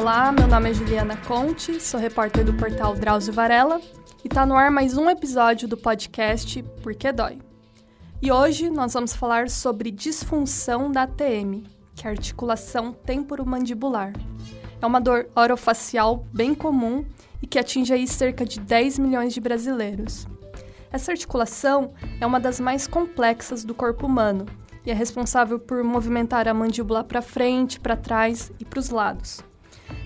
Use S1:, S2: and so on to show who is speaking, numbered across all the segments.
S1: Olá, meu nome é Juliana Conte, sou repórter do portal Drauzio Varela e está no ar mais um episódio do podcast Por que Dói. E hoje nós vamos falar sobre disfunção da TM, que é articulação temporomandibular. É uma dor orofacial bem comum e que atinge aí cerca de 10 milhões de brasileiros. Essa articulação é uma das mais complexas do corpo humano e é responsável por movimentar a mandíbula para frente, para trás e para os lados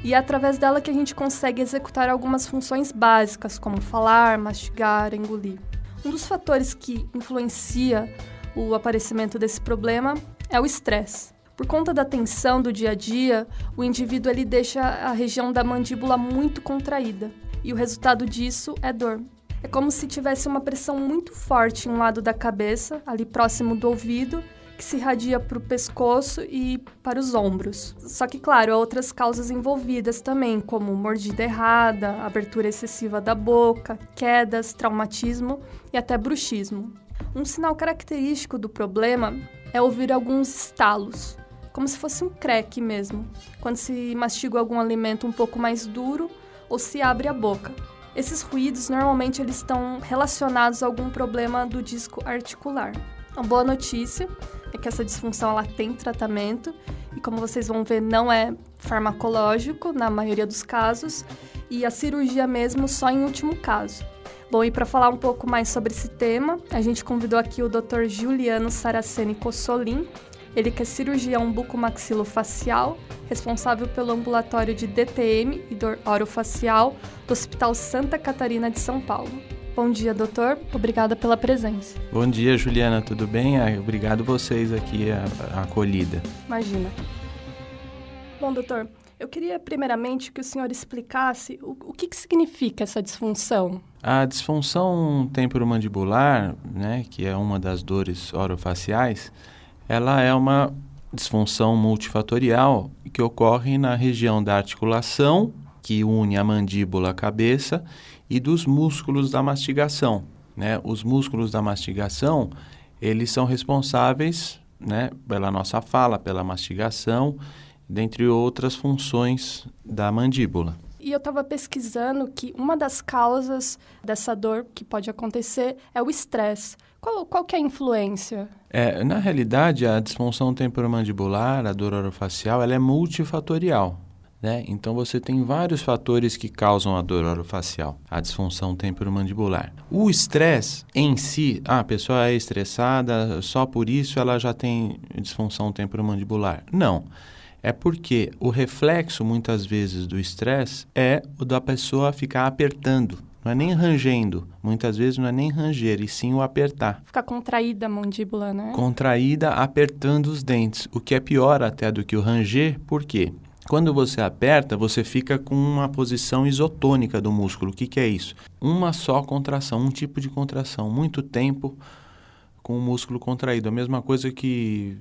S1: e é através dela que a gente consegue executar algumas funções básicas, como falar, mastigar, engolir. Um dos fatores que influencia o aparecimento desse problema é o estresse. Por conta da tensão do dia a dia, o indivíduo ele deixa a região da mandíbula muito contraída, e o resultado disso é dor. É como se tivesse uma pressão muito forte em um lado da cabeça, ali próximo do ouvido, que se irradia para o pescoço e para os ombros. Só que, claro, há outras causas envolvidas também, como mordida errada, abertura excessiva da boca, quedas, traumatismo e até bruxismo. Um sinal característico do problema é ouvir alguns estalos, como se fosse um creque mesmo, quando se mastiga algum alimento um pouco mais duro ou se abre a boca. Esses ruídos normalmente eles estão relacionados a algum problema do disco articular. Uma boa notícia é que essa disfunção ela tem tratamento e como vocês vão ver não é farmacológico na maioria dos casos e a cirurgia mesmo só em último caso. Bom, e para falar um pouco mais sobre esse tema, a gente convidou aqui o Dr. Juliano Saraceni Cossolin, ele que é cirurgião bucomaxilofacial, responsável pelo ambulatório de DTM e dor orofacial do Hospital Santa Catarina de São Paulo. Bom dia, doutor. Obrigada pela presença.
S2: Bom dia, Juliana. Tudo bem? Ah, obrigado vocês aqui, a, a acolhida.
S1: Imagina. Bom, doutor, eu queria primeiramente que o senhor explicasse o, o que, que, significa essa disfunção.
S2: A disfunção temporomandibular, né, que é uma das dores orofaciais, ela é uma disfunção multifatorial que ocorre na região da articulação que une a mandíbula à cabeça e dos músculos da mastigação. Né? Os músculos da mastigação, eles são responsáveis né, pela nossa fala, pela mastigação, dentre outras funções da mandíbula.
S1: E eu estava pesquisando que uma das causas dessa dor que pode acontecer é o estresse. Qual, qual que é a influência?
S2: É, na realidade, a disfunção temporomandibular, a dor orofacial, ela é multifatorial. Né? Então você tem vários fatores que causam a dor orofacial, a disfunção temporomandibular. O estresse em si, ah, a pessoa é estressada, só por isso ela já tem disfunção temporomandibular. Não. É porque o reflexo muitas vezes do estresse é o da pessoa ficar apertando, não é nem rangendo, muitas vezes não é nem ranger, e sim o apertar.
S1: Fica contraída a mandíbula, né?
S2: Contraída, apertando os dentes, o que é pior até do que o ranger, por quê? Quando você aperta, você fica com uma posição isotônica do músculo. O que, que é isso? Uma só contração, um tipo de contração, muito tempo com o músculo contraído. A mesma coisa que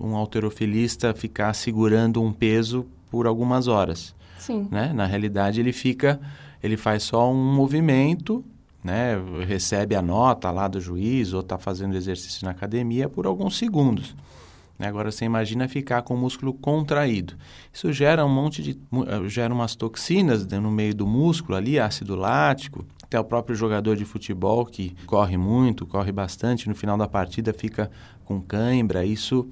S2: um alterofilista ficar segurando um peso por algumas horas. Sim. Né? Na realidade, ele fica, ele faz só um movimento, né? recebe a nota lá do juiz ou está fazendo exercício na academia por alguns segundos. Né? Agora você imagina ficar com o músculo contraído. Isso gera um monte de eh, gera umas toxinas né, no meio do músculo ali, ácido lático. Até o próprio jogador de futebol que corre muito, corre bastante, no final da partida fica com cãibra. Isso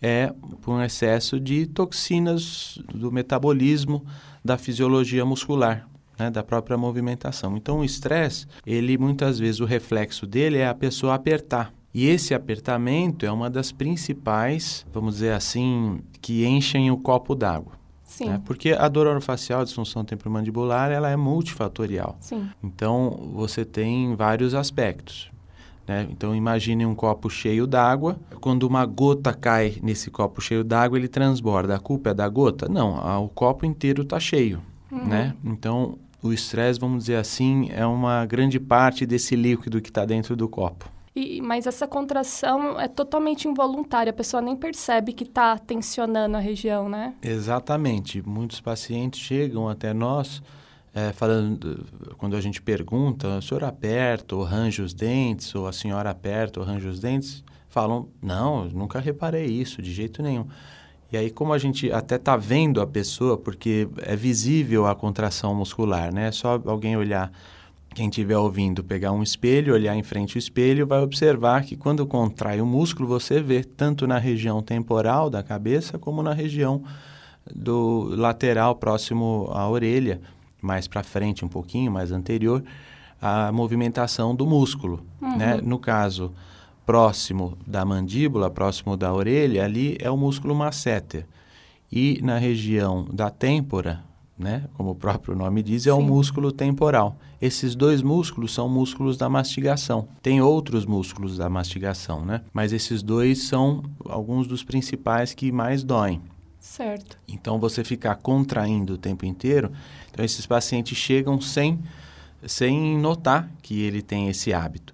S2: é por um excesso de toxinas do metabolismo da fisiologia muscular. Né, da própria movimentação. Então, o estresse, ele muitas vezes o reflexo dele é a pessoa apertar. E esse apertamento é uma das principais, vamos dizer assim, que enchem o copo d'água. Sim. Né? Porque a dor orofacial, a disfunção temporomandibular, ela é multifatorial. Sim. Então, você tem vários aspectos. Né? Então, imagine um copo cheio d'água. Quando uma gota cai nesse copo cheio d'água, ele transborda. A culpa é da gota? Não, a, o copo inteiro está cheio. Uhum. Né? Então, o estresse, vamos dizer assim, é uma grande parte desse líquido que está dentro do copo.
S1: E, mas essa contração é totalmente involuntária, a pessoa nem percebe que está tensionando a região, né?
S2: Exatamente. Muitos pacientes chegam até nós é, falando, quando a gente pergunta, o senhor aperta ou arranja os dentes, ou a senhora aperta ou arranja os dentes, falam, não, nunca reparei isso de jeito nenhum. E aí, como a gente até está vendo a pessoa, porque é visível a contração muscular, né? É só alguém olhar quem estiver ouvindo, pegar um espelho, olhar em frente ao espelho, vai observar que quando contrai o músculo, você vê tanto na região temporal da cabeça como na região do lateral próximo à orelha, mais para frente um pouquinho, mais anterior, a movimentação do músculo, uhum. né? No caso próximo da mandíbula, próximo da orelha, ali é o músculo masseter. E na região da têmpora, né? Como o próprio nome diz, é Sim. um músculo temporal. Esses dois músculos são músculos da mastigação. Tem outros músculos da mastigação, né? Mas esses dois são alguns dos principais que mais doem.
S1: Certo.
S2: Então você ficar contraindo o tempo inteiro, então esses pacientes chegam sem sem notar que ele tem esse hábito.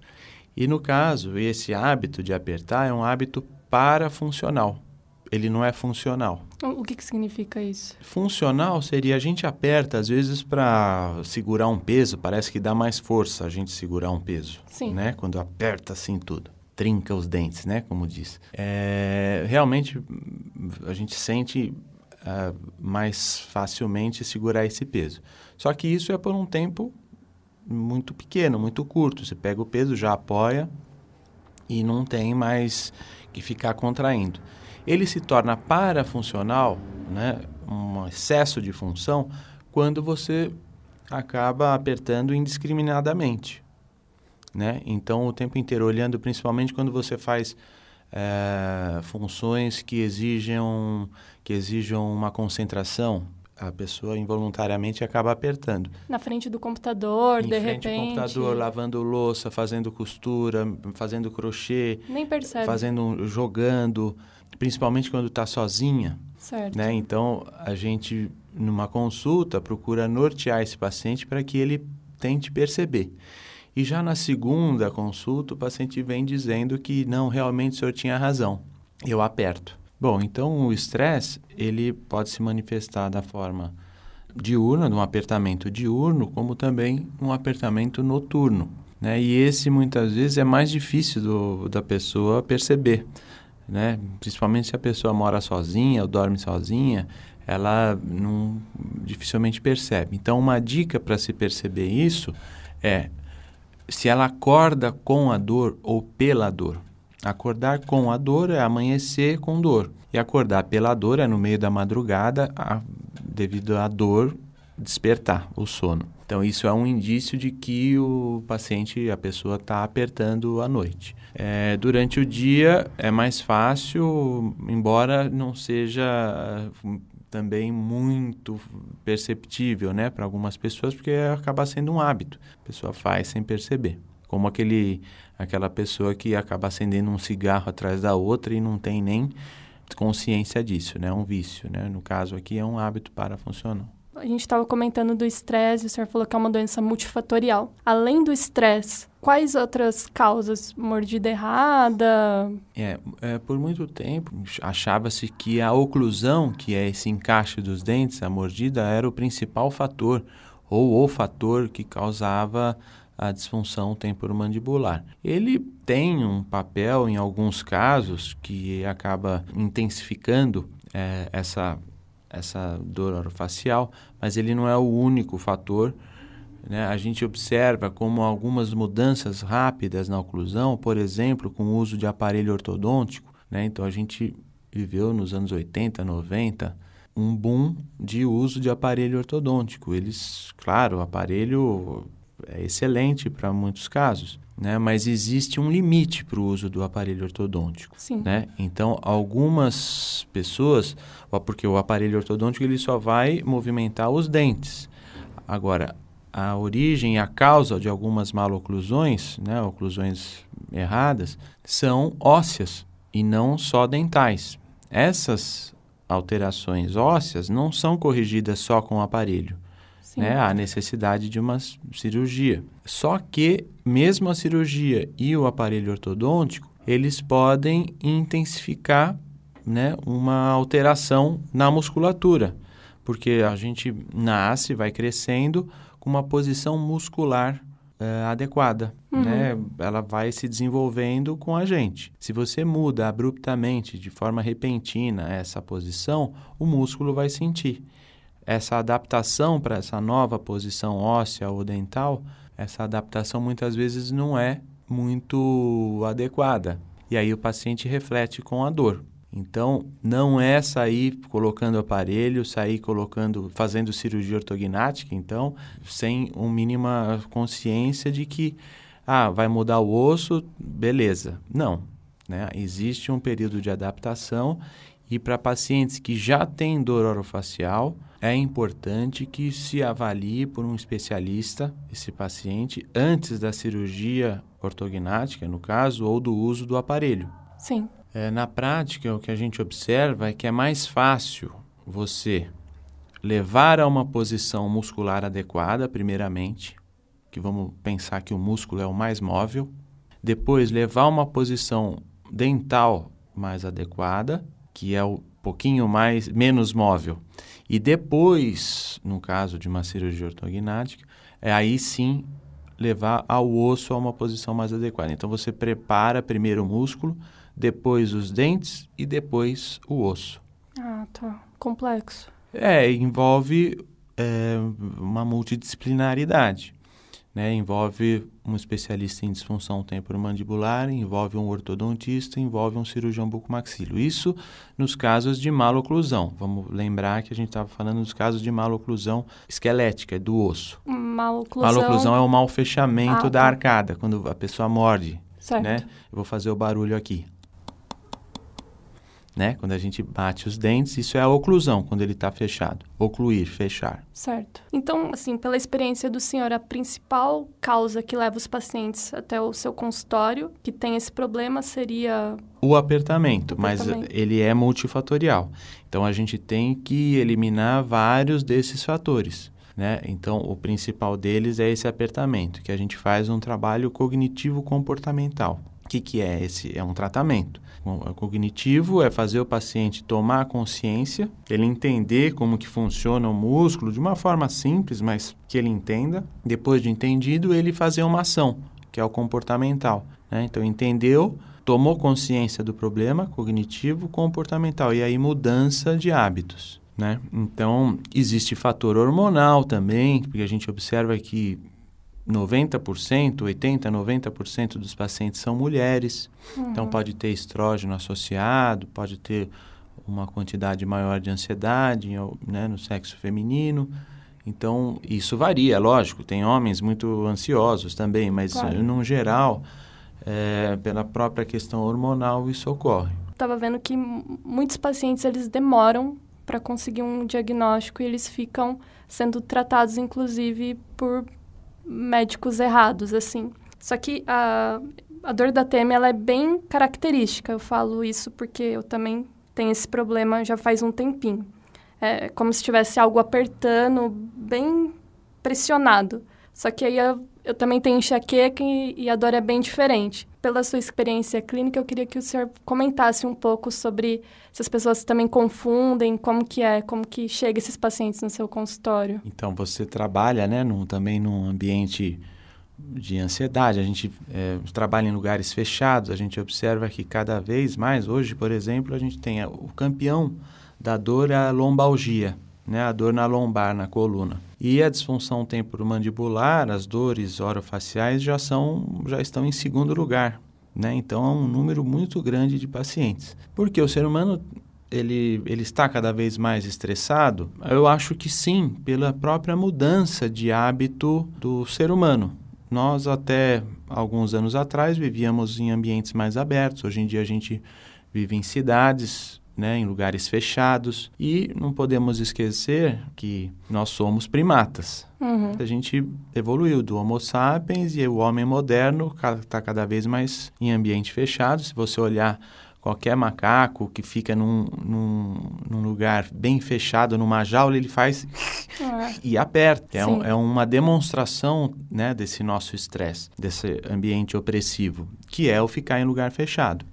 S2: E no caso, esse hábito de apertar é um hábito parafuncional ele não é funcional.
S1: O que, que significa isso?
S2: Funcional seria a gente aperta, às vezes, para segurar um peso, parece que dá mais força a gente segurar um peso. Sim. Né? Quando aperta assim tudo. Trinca os dentes, né? Como diz. É, realmente, a gente sente uh, mais facilmente segurar esse peso. Só que isso é por um tempo muito pequeno, muito curto. Você pega o peso, já apoia e não tem mais que ficar contraindo. Ele se torna parafuncional, né, um excesso de função, quando você acaba apertando indiscriminadamente. Né? Então, o tempo inteiro olhando, principalmente quando você faz é, funções que exijam, que exijam uma concentração, a pessoa involuntariamente acaba apertando.
S1: Na frente do computador, em de repente. Na frente do computador,
S2: lavando louça, fazendo costura, fazendo crochê. Nem percebe. Fazendo, jogando principalmente quando está sozinha. Certo. Né? Então, a gente, numa consulta, procura nortear esse paciente para que ele tente perceber. E já na segunda consulta, o paciente vem dizendo que não, realmente o senhor tinha razão. Eu aperto. Bom, então o estresse, ele pode se manifestar da forma diurna, de um apertamento diurno, como também um apertamento noturno. Né? E esse muitas vezes é mais difícil do, da pessoa perceber né? Principalmente se a pessoa mora sozinha ou dorme sozinha, ela não dificilmente percebe. Então, uma dica para se perceber isso é se ela acorda com a dor ou pela dor. Acordar com a dor é amanhecer com dor. E acordar pela dor é no meio da madrugada, a, devido à dor, despertar o sono. Então, isso é um indício de que o paciente, a pessoa, está apertando à noite. É, durante o dia é mais fácil, embora não seja hum, também muito perceptível né, para algumas pessoas, porque acaba sendo um hábito. A pessoa faz sem perceber. Como aquele, aquela pessoa que acaba acendendo um cigarro atrás da outra e não tem nem consciência disso, né? É um vício. Né? No caso aqui, é um hábito parafuncional.
S1: A gente estava comentando do estresse, o senhor falou que é uma doença multifatorial. Além do estresse, quais outras causas? Mordida errada?
S2: É, é por muito tempo achava-se que a oclusão, que é esse encaixe dos dentes, a mordida, era o principal fator ou o fator que causava a disfunção temporomandibular. Ele tem um papel, em alguns casos, que acaba intensificando é, essa essa dor orofacial, mas ele não é o único fator. Né? A gente observa como algumas mudanças rápidas na oclusão, por exemplo, com o uso de aparelho ortodôntico. Né? Então, a gente viveu nos anos 80, 90, um boom de uso de aparelho ortodôntico. Eles, claro, o aparelho é excelente para muitos casos, né? Mas existe um limite para o uso do aparelho ortodôntico, Sim. né? Então, algumas pessoas, porque o aparelho ortodôntico ele só vai movimentar os dentes. Agora, a origem, e a causa de algumas maloclusões, né, oclusões erradas, são ósseas e não só dentais. Essas alterações ósseas não são corrigidas só com o aparelho né, a necessidade de uma cirurgia. Só que, mesmo a cirurgia e o aparelho ortodôntico, eles podem intensificar né, uma alteração na musculatura, porque a gente nasce, vai crescendo com uma posição muscular eh, adequada. Uhum. Né? Ela vai se desenvolvendo com a gente. Se você muda abruptamente, de forma repentina, essa posição, o músculo vai sentir essa adaptação para essa nova posição óssea ou dental, essa adaptação muitas vezes não é muito adequada. E aí o paciente reflete com a dor. Então, não é sair colocando aparelho, sair colocando, fazendo cirurgia ortognática, então, sem uma mínima consciência de que, ah, vai mudar o osso, beleza. Não, né? Existe um período de adaptação e para pacientes que já têm dor orofacial, é importante que se avalie por um especialista esse paciente antes da cirurgia ortognática, no caso, ou do uso do aparelho. Sim. É, na prática, o que a gente observa é que é mais fácil você levar a uma posição muscular adequada, primeiramente, que vamos pensar que o músculo é o mais móvel, depois levar a uma posição dental mais adequada, que é o pouquinho mais, menos móvel. E depois, no caso de uma cirurgia ortognática, é aí sim levar ao osso a uma posição mais adequada. Então você prepara primeiro o músculo, depois os dentes e depois o osso.
S1: Ah, tá. Complexo.
S2: É, envolve é, uma multidisciplinaridade né? Envolve um especialista em disfunção temporomandibular, envolve um ortodontista, envolve um cirurgião bucomaxilo. Isso nos casos de maloclusão. Vamos lembrar que a gente estava falando dos casos de maloclusão esquelética, do osso. Maloclusão, maloclusão é o mal mau fechamento ah, da tá. arcada, quando a pessoa morde. Certo. Né? Eu vou fazer o barulho aqui né? Quando a gente bate os dentes, isso é a oclusão, quando ele está fechado. Ocluir, fechar.
S1: Certo. Então, assim, pela experiência do senhor, a principal causa que leva os pacientes até o seu consultório que tem esse problema seria
S2: o apertamento, o apertamento, mas ele é multifatorial. Então a gente tem que eliminar vários desses fatores. Né? Então, o principal deles é esse apertamento, que a gente faz um trabalho cognitivo comportamental. O que, que é esse? É um tratamento. o é cognitivo é fazer o paciente tomar consciência, ele entender como que funciona o músculo de uma forma simples, mas que ele entenda. Depois de entendido, ele fazer uma ação, que é o comportamental. Né? Então, entendeu, tomou consciência do problema cognitivo, comportamental, e aí mudança de hábitos. Né? Então, existe fator hormonal também, porque a gente observa que 90%, 80%, 90% dos pacientes são mulheres. Então, uhum. Então, pode ter estrógeno associado, pode ter uma quantidade maior de ansiedade né, no sexo feminino. Então, isso varia, lógico. Tem homens muito ansiosos também, mas, eh, claro. no geral, é, pela própria questão hormonal, isso ocorre.
S1: Estava vendo que muitos pacientes, eles demoram para conseguir um diagnóstico e eles ficam sendo tratados, inclusive, por médicos errados, assim. Só que a, a dor da TM, ela é bem característica. Eu falo isso porque eu também tenho esse problema já faz um tempinho. É como se tivesse algo apertando, bem pressionado. Só que aí eu, eu também tenho enxaqueca e, e a dor é bem diferente pela sua experiência clínica, eu queria que o senhor comentasse um pouco sobre se as pessoas também confundem, como que é, como que chega esses pacientes no seu consultório.
S2: Então, você trabalha né, num, também num ambiente de ansiedade, a gente é, trabalha em lugares fechados, a gente observa que cada vez mais, hoje, por exemplo, a gente tem o campeão da dor é a lombalgia, né, a dor na lombar, na coluna. E a disfunção temporomandibular, as dores orofaciais já são já estão em segundo lugar, né? Então é um número muito grande de pacientes. Porque o ser humano ele, ele está cada vez mais estressado? Eu acho que sim, pela própria mudança de hábito do ser humano. Nós, até alguns anos atrás, vivíamos em ambientes mais abertos. Hoje em dia, a gente vive em cidades, né, em lugares fechados. E não podemos esquecer que nós somos primatas. Uhum. A gente evoluiu do Homo sapiens e o homem moderno está cada vez mais em ambiente fechado. Se você olhar qualquer macaco que fica num, num, num, lugar bem fechado, numa jaula, ele faz é. e aperta. É, um, é, uma demonstração né, desse nosso estresse, desse ambiente opressivo, que é o ficar em lugar fechado.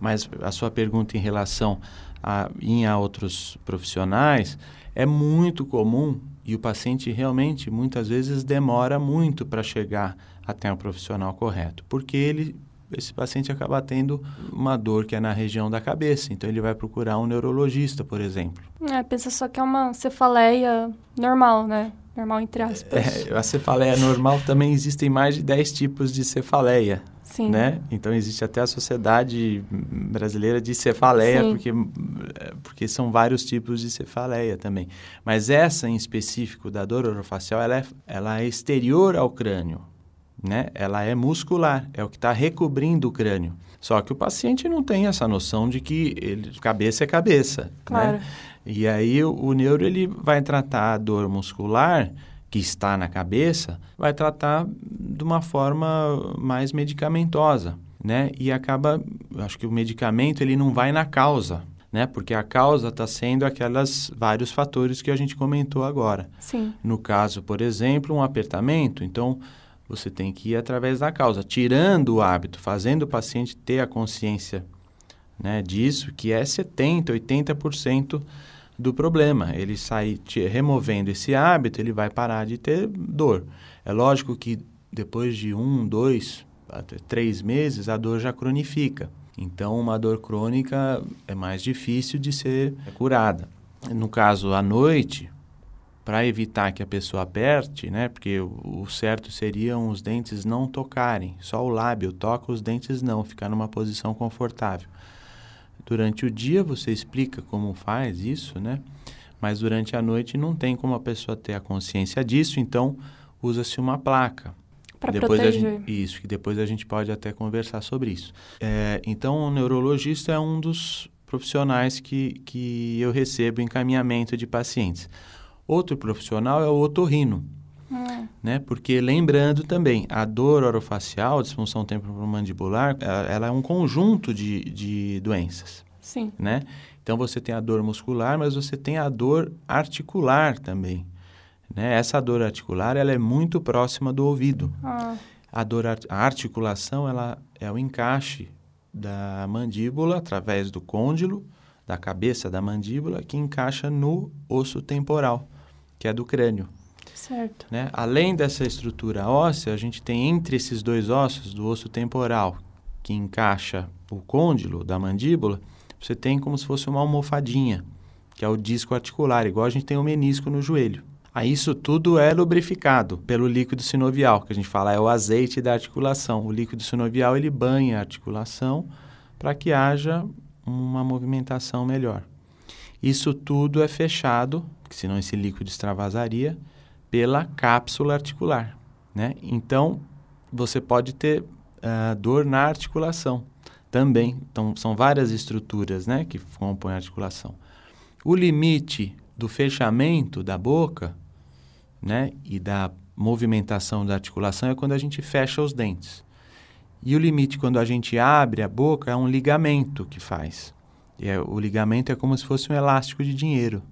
S2: Mas a sua pergunta em relação a, em a outros profissionais é muito comum e o paciente realmente muitas vezes demora muito para chegar até o profissional correto, porque ele esse paciente acaba tendo uma dor que é na região da cabeça, então ele vai procurar um neurologista, por exemplo.
S1: É, pensa só que é uma cefaleia normal, né? normal entre é, aspas.
S2: É, a cefaleia normal também existem mais de 10 tipos de cefaleia. Sim. Né? Então existe até a Sociedade Brasileira de Cefaleia, porque, é, porque são vários tipos de cefaleia também. Mas essa em específico da dor orofacial, ela é, ela é exterior ao crânio, né? Ela é muscular, é o que está recobrindo o crânio. Só que o paciente não tem essa noção de que ele, cabeça é cabeça. Né? Claro. Né? E aí o, o neuro ele vai tratar a dor muscular que está na cabeça, vai tratar de uma forma mais medicamentosa, né? E acaba, acho que o medicamento ele não vai na causa, né? Porque a causa está sendo aquelas vários fatores que a gente comentou agora. Sim. No caso, por exemplo, um apertamento, então você tem que ir através da causa, tirando o hábito, fazendo o paciente ter a consciência né, disso, que é 70%, 80% do problema. Ele sai te, removendo esse hábito, ele vai parar de ter dor. É lógico que depois de um, dois, até três meses, a dor já cronifica. Então, uma dor crônica é mais difícil de ser curada. No caso, à noite, para evitar que a pessoa aperte, né? Porque o certo seriam os dentes não tocarem, só o lábio toca, os dentes não, ficar numa posição confortável. Durante o dia você explica como faz isso, né? Mas durante a noite não tem como a pessoa ter a consciência disso, então usa-se uma placa. Para proteger. Gente, isso, que depois a gente pode até conversar sobre isso. É, então, o neurologista é um dos profissionais que, que eu recebo encaminhamento de pacientes. Outro profissional é o otorrino. Hum. Né? Porque lembrando também, a dor orofacial, a disfunção temporomandibular, é, ela é um conjunto de, de doenças. Sim. Né? Então você tem a dor muscular, mas você tem a dor articular também. Né? Essa dor articular ela é muito próxima do ouvido. Ah. A dor a articulação ela é o encaixe da mandíbula através do côndilo da cabeça da mandíbula que encaixa no osso temporal que é do crânio. Certo. Né? Além dessa estrutura óssea, a gente tem entre esses dois ossos, do osso temporal, que encaixa o côndilo da mandíbula, você tem como se fosse uma almofadinha, que é o disco articular, igual a gente tem o menisco no joelho. Aí isso tudo é lubrificado pelo líquido sinovial, que a gente fala é o azeite da articulação. O líquido sinovial ele banha a articulação para que haja uma movimentação melhor. Isso tudo é fechado porque senão esse líquido extravasaria, pela cápsula articular. Né? Então, você pode ter uh, dor na articulação também. Então, são várias estruturas né, que compõem a articulação. O limite do fechamento da boca né, e da movimentação da articulação é quando a gente fecha os dentes. E o limite quando a gente abre a boca é um ligamento que faz. É, o ligamento é como se fosse um elástico de dinheiro,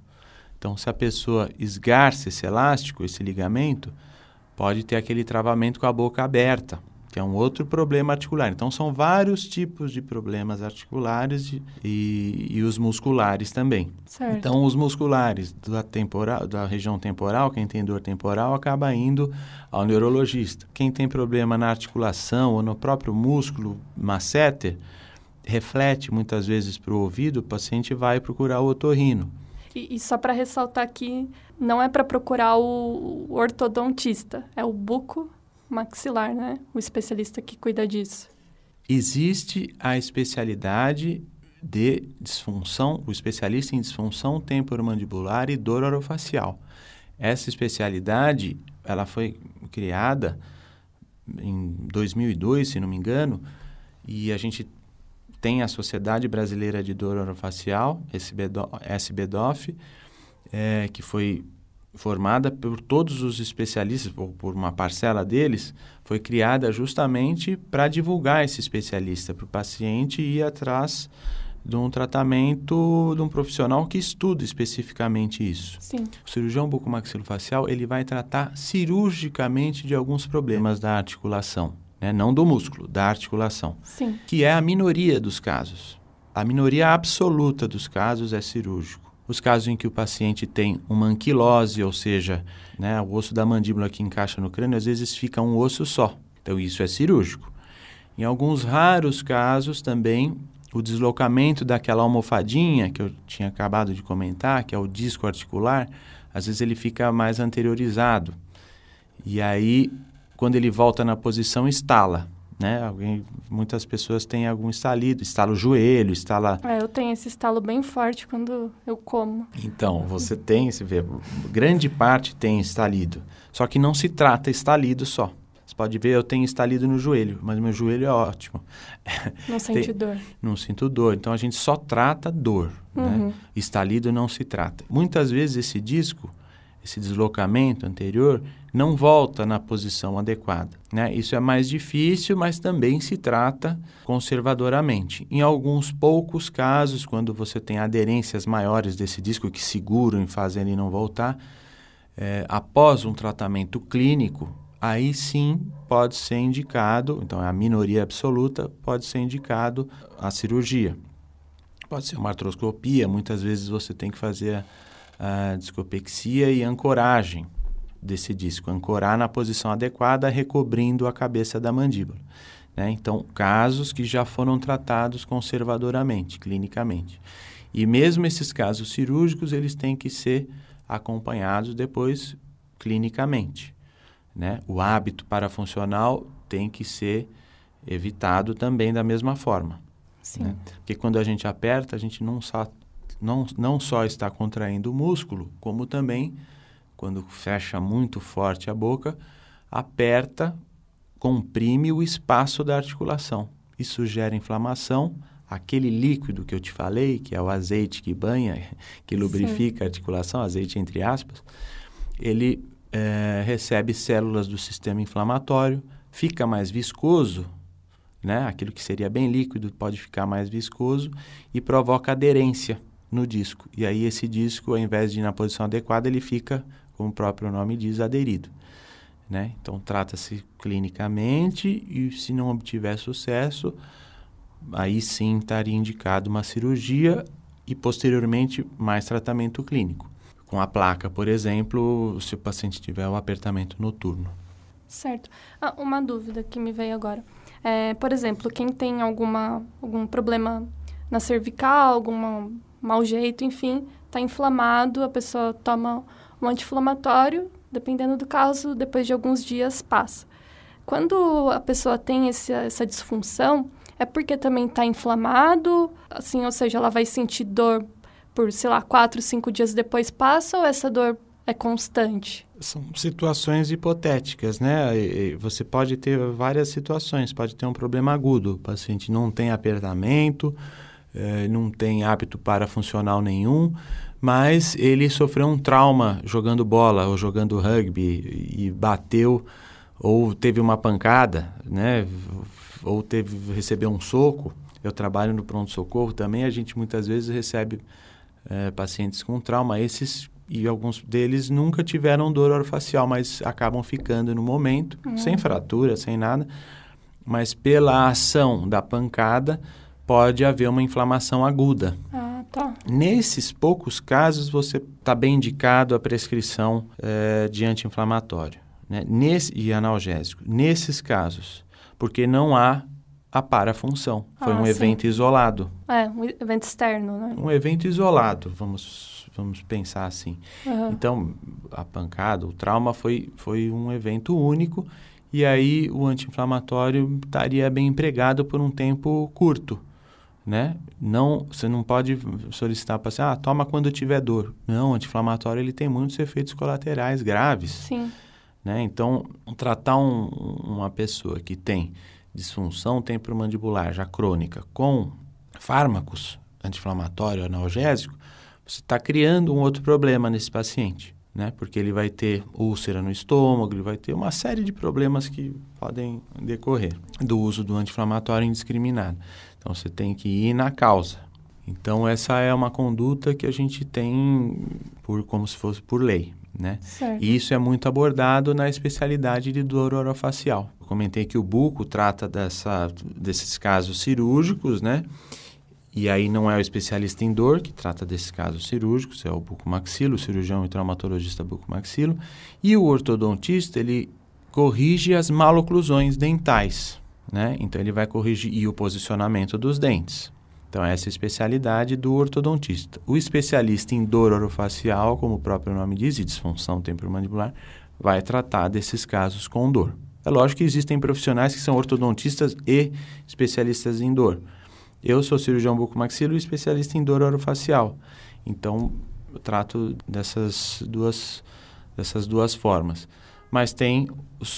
S2: então, se a pessoa esgarça esse elástico, esse ligamento, pode ter aquele travamento com a boca aberta, que é um outro problema articular. Então, são vários tipos de problemas articulares de, e, e, os musculares também. Certo. Então, os musculares da, temporal, da região temporal, quem tem dor temporal, acaba indo ao neurologista. Quem tem problema na articulação ou no próprio músculo masseter, reflete muitas vezes para o ouvido, o paciente vai procurar o otorrino
S1: que, e só para ressaltar aqui, não é para procurar o ortodontista, é o buco maxilar, né? O especialista que cuida disso.
S2: Existe a especialidade de disfunção, o especialista em disfunção temporomandibular e dor orofacial. Essa especialidade, ela foi criada em 2002, se não me engano, e a gente tem a Sociedade Brasileira de Dor Orofacial, SBDOF, SBDOF é, que foi formada por todos os especialistas, ou por uma parcela deles, foi criada justamente para divulgar esse especialista, para o paciente ir atrás de um tratamento de um profissional que estuda especificamente isso. Sim. O cirurgião bucomaxilofacial, ele vai tratar cirurgicamente de alguns problemas da articulação né? não do músculo, da articulação, Sim. que é a minoria dos casos. A minoria absoluta dos casos é cirúrgico. Os casos em que o paciente tem uma anquilose, ou seja, né, o osso da mandíbula que encaixa no crânio, às vezes fica um osso só. Então, isso é cirúrgico. Em alguns raros casos também, o deslocamento daquela almofadinha que eu tinha acabado de comentar, que é o disco articular, às vezes ele fica mais anteriorizado. E aí quando ele volta na posição, estala. Né? Alguém, muitas pessoas têm algum estalido, estala o joelho, estala.
S1: É, eu tenho esse estalo bem forte quando eu como.
S2: Então, você tem, se vê, grande parte tem estalido. Só que não se trata estalido só. Você pode ver, eu tenho estalido no joelho, mas meu joelho é ótimo.
S1: Não sente tem, dor.
S2: Não sinto dor. Então a gente só trata dor. Né? Uhum. Né? Estalido não se trata. Muitas vezes esse disco esse deslocamento anterior não volta na posição adequada. Né? Isso é mais difícil, mas também se trata conservadoramente. Em alguns poucos casos, quando você tem aderências maiores desse disco que seguram e fazem ele não voltar, é, após um tratamento clínico, aí sim pode ser indicado, então é a minoria absoluta, pode ser indicado a cirurgia. Pode ser uma artroscopia, muitas vezes você tem que fazer a a discopexia e ancoragem desse disco, ancorar na posição adequada, recobrindo a cabeça da mandíbula. Né? Então, casos que já foram tratados conservadoramente, clinicamente. E mesmo esses casos cirúrgicos, eles têm que ser acompanhados depois clinicamente. Né? O hábito parafuncional tem que ser evitado também da mesma forma. Sim. Né? Porque quando a gente aperta, a gente não, não, não só está contraindo o músculo, como também, quando fecha muito forte a boca, aperta, comprime o espaço da articulação. Isso gera inflamação. Aquele líquido que eu te falei, que é o azeite que banha, que lubrifica Sim. a articulação, azeite entre aspas, ele é, recebe células do sistema inflamatório, fica mais viscoso, né? aquilo que seria bem líquido pode ficar mais viscoso e provoca aderência no disco. E aí esse disco, ao invés de ir na posição adequada, ele fica, como o próprio nome diz, aderido. Né? Então trata-se clinicamente e se não obtiver sucesso, aí sim estaria indicado uma cirurgia e posteriormente mais tratamento clínico. Com a placa, por exemplo, se o paciente tiver o apertamento noturno.
S1: Certo. Ah, uma dúvida que me veio agora. É, por exemplo, quem tem alguma, algum problema na cervical, alguma mau jeito, enfim, está inflamado, a pessoa toma um anti-inflamatório, dependendo do caso, depois de alguns dias passa. Quando a pessoa tem esse, essa disfunção, é porque também está inflamado, assim, ou seja, ela vai sentir dor por, sei lá, quatro, cinco dias depois passa, ou essa dor é constante?
S2: São situações hipotéticas, né? você pode ter várias situações, pode ter um problema agudo, o paciente não tem apertamento, eh, não tem hábito para funcional nenhum, mas ele sofreu um trauma jogando bola ou jogando rugby e bateu ou teve uma pancada, né? Ou teve recebeu um soco. Eu trabalho no pronto socorro também. A gente muitas vezes recebe eh, pacientes com trauma. Esses e alguns deles nunca tiveram dor orofacial, mas acabam ficando no momento, uhum. sem fratura, sem nada. Mas pela ação da pancada, pode haver uma inflamação aguda.
S1: Ah, tá.
S2: Nesses poucos casos, você está bem indicado a prescrição é, de anti-inflamatório né? Nesse, e analgésico. Nesses casos, porque não há a parafunção. Foi ah, um sim. evento isolado.
S1: É, um evento externo, né? Um
S2: evento isolado, vamos, vamos pensar assim. Uhum. Então, a pancada, o trauma foi, foi um evento único e aí o anti-inflamatório estaria bem empregado por um tempo curto né? Não, você não pode solicitar para você, ah, toma quando tiver dor. Não, anti-inflamatório ele tem muitos efeitos colaterais graves. Sim. Né? Então, tratar um, uma pessoa que tem disfunção temporomandibular já crônica com fármacos anti-inflamatório analgésico, você está criando um outro problema nesse paciente né? Porque ele vai ter úlcera no estômago, ele vai ter uma série de problemas que podem decorrer do uso do anti-inflamatório indiscriminado. Então você tem que ir na causa. Então essa é uma conduta que a gente tem por como se fosse por lei, né? Certo. E isso é muito abordado na especialidade de dor orofacial. Eu comentei que o buco trata dessa, desses casos cirúrgicos, né? E aí não é o especialista em dor que trata desses casos cirúrgicos, é o bucomaxilo, o cirurgião e traumatologista bucomaxilo, e o ortodontista, ele corrige as maloclusões dentais, né? Então ele vai corrigir e o posicionamento dos dentes. Então é essa é a especialidade do ortodontista. O especialista em dor orofacial, como o próprio nome diz, e disfunção temporomandibular, vai tratar desses casos com dor. É lógico que existem profissionais que são ortodontistas e especialistas em dor eu sou cirurgião bucomaxilo e especialista em dor orofacial. Então, eu trato dessas duas, dessas duas formas. Mas tem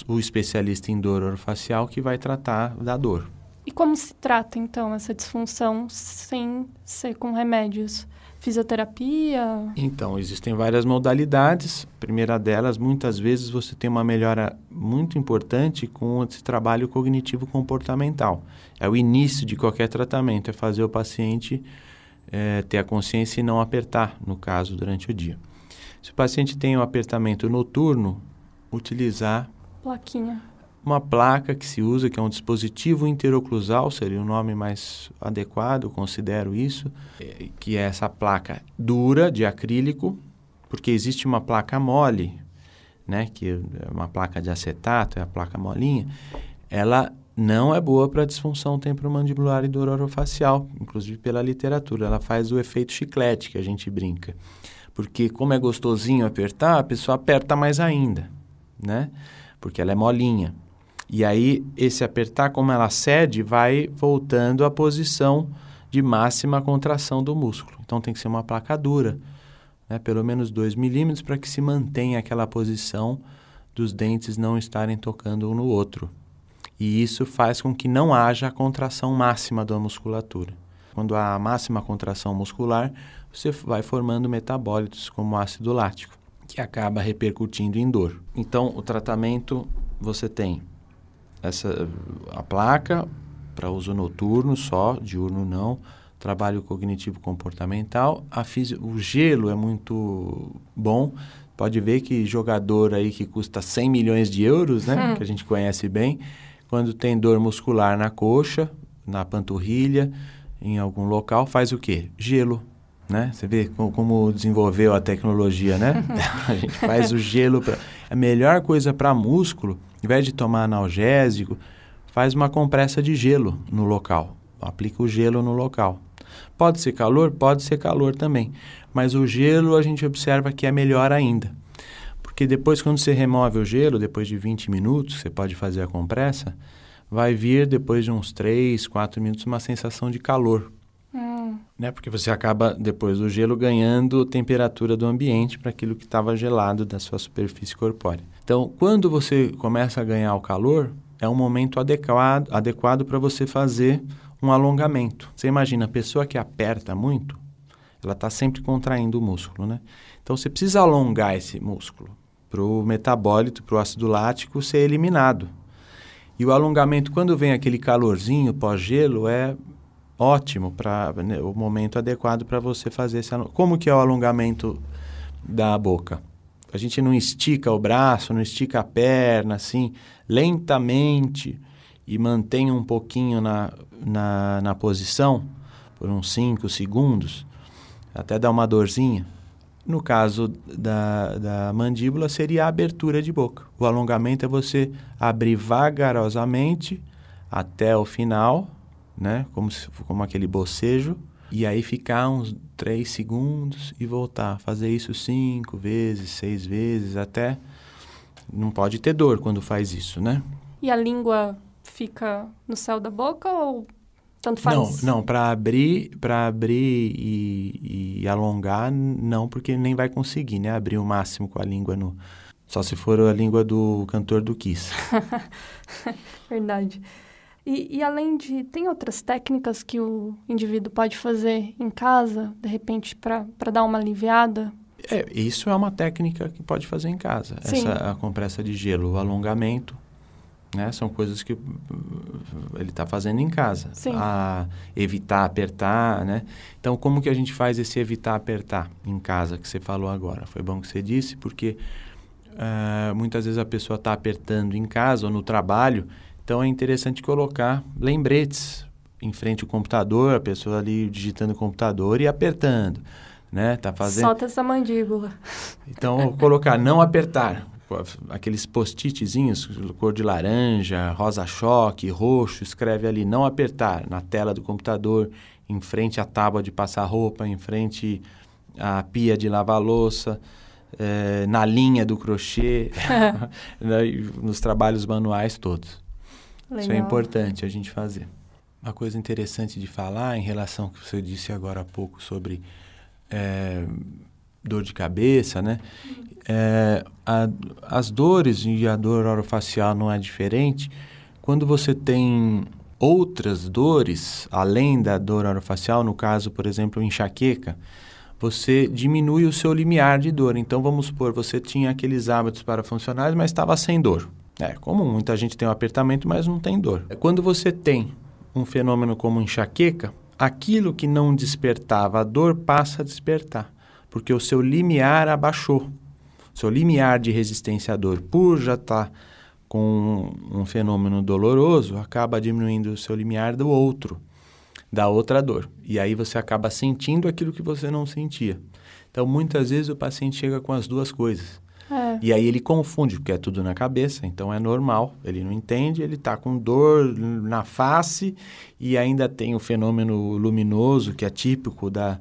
S2: o, o especialista em dor orofacial que vai tratar da dor.
S1: E como se trata, então, essa disfunção sem ser com remédios? fisioterapia?
S2: Então, existem várias modalidades. A primeira delas, muitas vezes você tem uma melhora muito importante com esse trabalho cognitivo comportamental. É o início de qualquer tratamento, é fazer o paciente é, ter a consciência e não apertar, no caso, durante o dia. Se o paciente tem um apertamento noturno, utilizar plaquinha uma placa que se usa, que é um dispositivo interoclusal, seria o nome mais adequado, considero isso, é, que é essa placa dura de acrílico, porque existe uma placa mole, né, que é uma placa de acetato, é a placa molinha, ela não é boa para disfunção temporomandibular e dor orofacial, inclusive pela literatura, ela faz o efeito chiclete que a gente brinca. Porque como é gostosinho apertar, a pessoa aperta mais ainda, né? Porque ela é molinha. E aí, esse apertar, como ela cede, vai voltando à posição de máxima contração do músculo. Então, tem que ser uma placa dura, né? pelo menos 2 milímetros, para que se mantenha aquela posição dos dentes não estarem tocando um no outro. E isso faz com que não haja a contração máxima da musculatura. Quando há máxima contração muscular, você vai formando metabólitos como ácido lático, que acaba repercutindo em dor. Então, o tratamento você tem essa, a placa para uso noturno só, diurno não, trabalho cognitivo comportamental. A fisi... O gelo é muito bom. Pode ver que jogador aí que custa 100 milhões de euros, né, que a gente conhece bem, quando tem dor muscular na coxa, na panturrilha, em algum local, faz o quê? Gelo. Né? Você vê como, como desenvolveu a tecnologia, né? a gente faz o gelo. para é A melhor coisa para músculo em vez de tomar analgésico, faz uma compressa de gelo no local. Aplica o gelo no local. Pode ser calor? Pode ser calor também. Mas o gelo a gente observa que é melhor ainda. Porque depois, quando você remove o gelo, depois de 20 minutos, você pode fazer a compressa, vai vir depois de uns 3, 4 minutos uma sensação de calor. Hum né? Porque você acaba, depois do gelo, ganhando temperatura do ambiente para aquilo que estava gelado da sua superfície corpórea. Então, quando você começa a ganhar o calor, é um momento adequado, adequado para você fazer um alongamento. Você imagina, a pessoa que aperta muito, ela está sempre contraindo o músculo, né? Então, você precisa alongar esse músculo para o metabólito, para o ácido lático ser eliminado. E o alongamento, quando vem aquele calorzinho pós-gelo, é ótimo para né, o momento adequado para você fazer esse como que é o alongamento da boca a gente não estica o braço não estica a perna assim lentamente e mantém um pouquinho na, na, na posição por uns 5 segundos até dar uma dorzinha no caso da, da mandíbula seria a abertura de boca o alongamento é você abrir vagarosamente até o final né? Como, se, como aquele bocejo. E aí ficar uns 3 segundos e voltar. Fazer isso cinco vezes, seis vezes, até. Não pode ter dor quando faz isso, né?
S1: E a língua fica no céu da boca ou tanto faz? Não,
S2: não para abrir, para abrir e, e, alongar, não, porque nem vai conseguir, né? Abrir o máximo com a língua no. Só se for a língua do cantor do Kiss.
S1: Verdade. E, e, além de. Tem outras técnicas que o indivíduo pode fazer em casa, de repente, para dar uma aliviada?
S2: É, isso é uma técnica que pode fazer em casa. Sim. Essa, a compressa de gelo, o alongamento, né? São coisas que uh, ele está fazendo em casa. Sim. A evitar apertar, né? Então, como que a gente faz esse evitar apertar em casa que você falou agora? Foi bom que você disse, porque uh, muitas vezes a pessoa está apertando em casa ou no trabalho então é interessante colocar lembretes em frente ao computador, a pessoa ali digitando o computador e apertando, né? Tá fazendo. Solta
S1: essa mandíbula.
S2: Então colocar não apertar, aqueles post-itzinhos cor de laranja, rosa choque, roxo, escreve ali não apertar na tela do computador, em frente à tábua de passar roupa, em frente à pia de lavar louça, eh, na linha do crochê, né, nos trabalhos manuais todos. Legal. Isso é importante a gente fazer. Uma coisa interessante de falar em relação ao que você disse agora há pouco sobre é, dor de cabeça, né? É, a, as dores e a dor orofacial não é diferente. Quando você tem outras dores, além da dor orofacial, no caso, por exemplo, enxaqueca, você diminui o seu limiar de dor. Então, vamos supor, você tinha aqueles hábitos para funcionais, mas estava sem dor. É comum, muita gente tem um apertamento, mas não tem dor. É quando você tem um fenômeno como enxaqueca, aquilo que não despertava a dor passa a despertar, porque o seu limiar abaixou. seu limiar de resistência à dor, por já estar tá com um fenômeno doloroso, acaba diminuindo o seu limiar do outro, da outra dor. E aí você acaba sentindo aquilo que você não sentia. Então, muitas vezes o paciente chega com as duas coisas é. E aí ele confunde, porque é tudo na cabeça, então é normal. Ele não entende, ele está com dor na face e ainda tem o fenômeno luminoso, que é típico da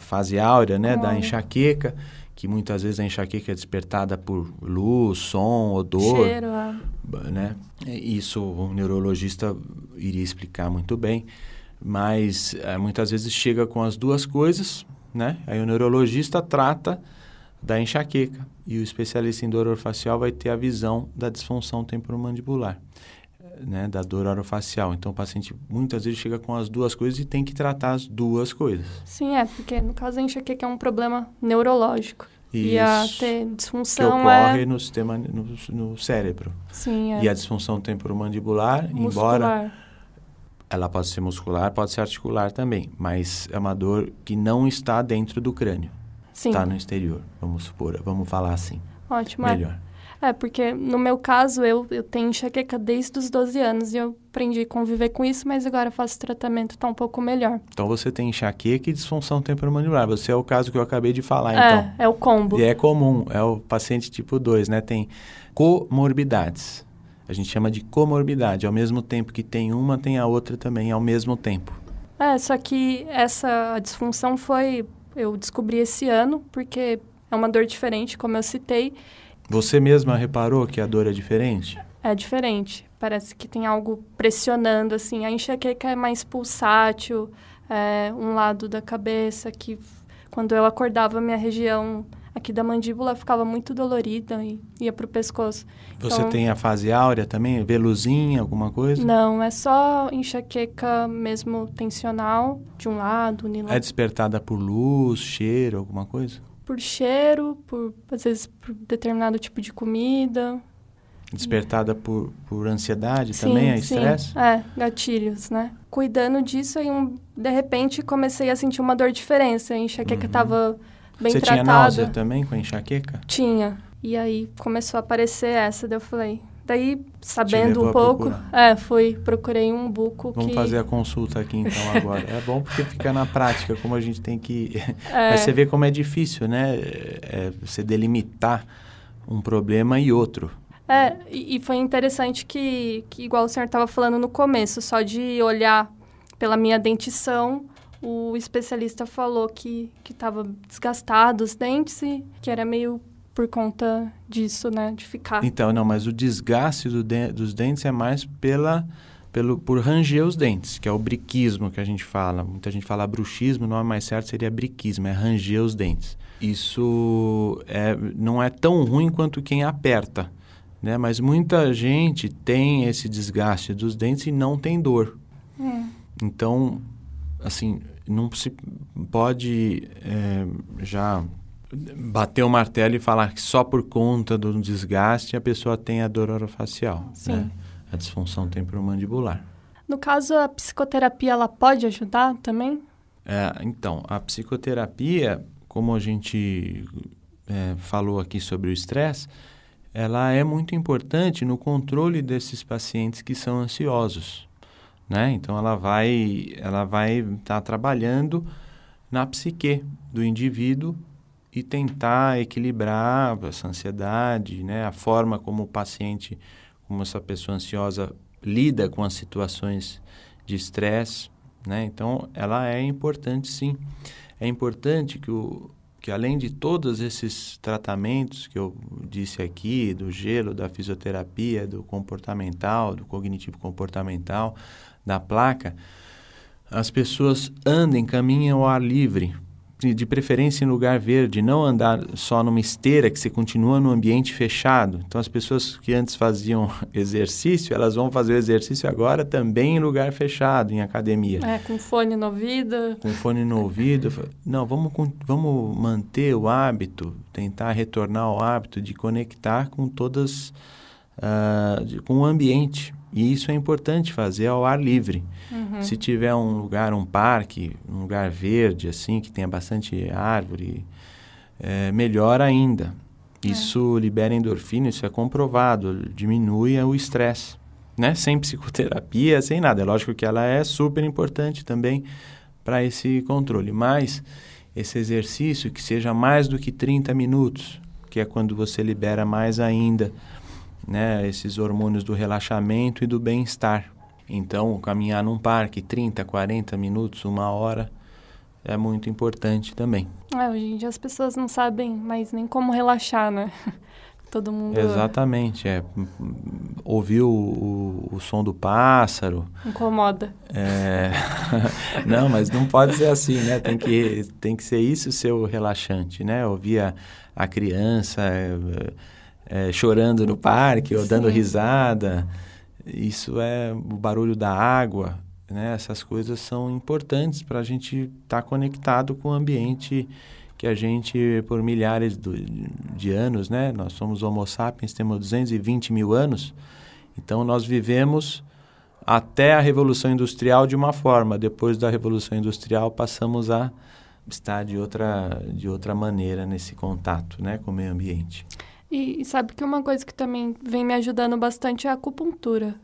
S2: fase áurea, né? É. Da enxaqueca, que muitas vezes a enxaqueca é despertada por luz, som, odor. Cheiro, é. né? Isso o neurologista iria explicar muito bem. Mas eh, muitas vezes chega com as duas coisas, né? Aí o neurologista trata da enxaqueca. E o especialista em dor orofacial vai ter a visão da disfunção temporomandibular, né, da dor orofacial. Então, o paciente muitas vezes chega com as duas coisas e tem que tratar as duas coisas.
S1: Sim, é, porque no caso a enxaqueca é um problema neurológico. Isso, e a ter disfunção que ocorre é...
S2: no sistema no, no cérebro. Sim, é. E a disfunção temporomandibular, muscular. embora ela pode ser muscular, pode ser articular também, mas é uma dor que não está dentro do crânio está no exterior, vamos supor, vamos falar assim.
S1: Ótimo. É. Melhor. É, porque no meu caso eu, eu tenho enxaqueca desde os 12 anos e eu aprendi a conviver com isso, mas agora faço tratamento, tá um pouco melhor.
S2: Então você tem enxaqueca e disfunção temporomandibular. Você é o caso que eu acabei de falar, é, então.
S1: É, é o combo. E
S2: é comum, é o paciente tipo 2, né? Tem comorbidades. A gente chama de comorbidade. Ao mesmo tempo que tem uma, tem a outra também, ao mesmo tempo.
S1: É, só que essa disfunção foi eu descobri esse ano, porque é uma dor diferente, como eu citei.
S2: Você mesma reparou que a dor é diferente?
S1: É diferente. Parece que tem algo pressionando, assim. A enxaqueca é mais pulsátil, é, um lado da cabeça que quando eu acordava, minha região aqui da mandíbula ficava muito dolorida e ia para o pescoço. Você então, tem
S2: a fase áurea também? Veluzinha, alguma coisa? Não,
S1: é só enxaqueca mesmo tensional, de um lado, unilateral. É
S2: despertada por luz, cheiro, alguma coisa?
S1: Por cheiro, por às vezes por determinado tipo de comida.
S2: Despertada por, por ansiedade sim, também, é estresse?
S1: É, gatilhos, né? Cuidando disso, aí, um, de repente comecei a sentir uma dor diferente, A enxaqueca estava uhum bem Você tinha náusea também com enxaqueca? Tinha. E aí começou a aparecer essa, daí eu falei. Daí, sabendo um pouco, é, fui, procurei um buco Vamos que... fazer a consulta aqui então agora.
S2: é bom porque fica na prática, como a gente tem que... É. Mas você vê como é difícil, né? É, é, você delimitar um problema e outro.
S1: É, e, e foi interessante que, que igual o senhor estava falando no começo, só de olhar pela minha dentição, o especialista falou que estava desgastado os dentes e que era meio por conta disso, né, de ficar.
S2: Então, não, mas o desgaste do de dos dentes é mais pela pelo por ranger os dentes, que é o briquismo que a gente fala. Muita gente fala bruxismo, o nome é mais certo seria briquismo, é ranger os dentes. Isso é, não é tão ruim quanto quem aperta, né? Mas muita gente tem esse desgaste dos dentes e não tem dor. É. Então, assim, não se pode é, já bater o martelo e falar que só por conta do desgaste a pessoa tem a dor orofacial. Né? Sim. Né? A disfunção temporomandibular.
S1: No caso, a psicoterapia ela pode ajudar também?
S2: É, então, a psicoterapia, como a gente é, falou aqui sobre o estresse, ela é muito importante no controle desses pacientes que são ansiosos né? Então ela vai ela vai estar tá trabalhando na psique do indivíduo e tentar equilibrar essa ansiedade, né? A forma como o paciente, como essa pessoa ansiosa lida com as situações de estresse, né? Então ela é importante sim. É importante que o que além de todos esses tratamentos que eu disse aqui, do gelo, da fisioterapia, do comportamental, do cognitivo comportamental, da placa, as pessoas andem, caminhem ao ar livre, de preferência em lugar verde, não andar só numa esteira que você continua no ambiente fechado. Então as pessoas que antes faziam exercício, elas vão fazer o exercício agora também em lugar fechado, em academia.
S1: É, com fone no ouvido.
S2: Com fone no ouvido. Não, vamos, vamos manter o hábito, tentar retornar ao hábito de conectar com todas, uh, com o ambiente. E isso é importante fazer ao ar livre. Uhum. Se tiver um lugar, um parque, um lugar verde, assim, que tenha bastante árvore, é, melhor ainda. É. Isso é. libera endorfina, isso é comprovado, diminui o estresse. Né? Sem psicoterapia, sem nada. É lógico que ela é super importante também para esse controle. Mas esse exercício que seja mais do que 30 minutos, que é quando você libera mais ainda né, esses hormônios do relaxamento e do bem-estar. Então, caminhar num parque 30, 40 minutos, uma hora, é muito importante também.
S1: É, hoje em dia as pessoas não sabem mais nem como relaxar, né? Todo mundo.
S2: Exatamente. É. Ouvir o, o, o som do pássaro.
S1: Incomoda.
S2: É... não, mas não pode ser assim, né? Tem que, tem que ser isso o seu relaxante, né? Ouvir a, a criança. É é, chorando no parque ou Sim. dando risada. Isso é o barulho da água. Né? Essas coisas são importantes para a gente estar tá conectado com o ambiente que a gente, por milhares do, de anos, né? nós somos Homo sapiens, temos 220 mil anos, então nós vivemos até a Revolução Industrial de uma forma, depois da Revolução Industrial passamos a estar de outra, de outra maneira nesse contato né? com o meio ambiente.
S1: E, e sabe que uma coisa que também vem me ajudando bastante é a acupuntura.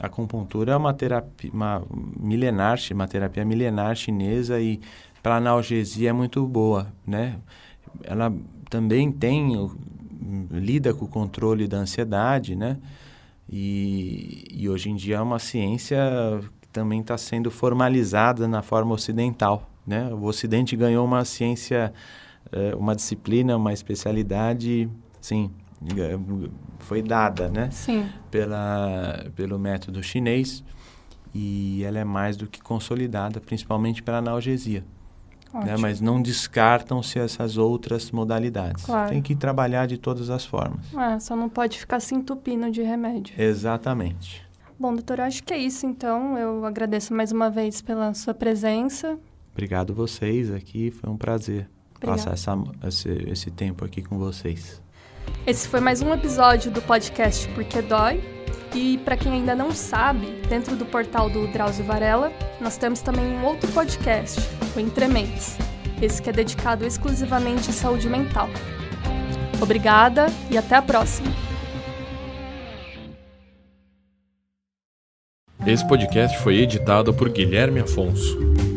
S2: A acupuntura é uma terapia uma milenar, uma terapia milenar chinesa e para analgesia é muito boa, né? Ela também tem lida com o controle da ansiedade, né? E, e hoje em dia é uma ciência que também está sendo formalizada na forma ocidental, né? O Ocidente ganhou uma ciência, eh, uma disciplina, uma especialidade sim, foi dada, né? Sim. Pela, pelo método chinês e ela é mais do que consolidada, principalmente para analgesia. Né? Mas não descartam-se essas outras modalidades. Claro. Tem que trabalhar de todas as formas.
S1: É, só não pode ficar se entupindo de remédio.
S2: Exatamente.
S1: Bom, doutor, acho que é isso então. Eu agradeço mais uma vez pela sua presença.
S2: Obrigado vocês aqui, foi um prazer Obrigada. passar essa, esse, esse tempo aqui com vocês.
S1: Esse foi mais um episódio do podcast Porque Dói. E para quem ainda não sabe, dentro do portal do Drauzio Varela, nós temos também um outro podcast, o Entrementes. Esse que é dedicado exclusivamente à saúde mental. Obrigada e até a próxima.
S2: Esse podcast foi editado por Guilherme Afonso.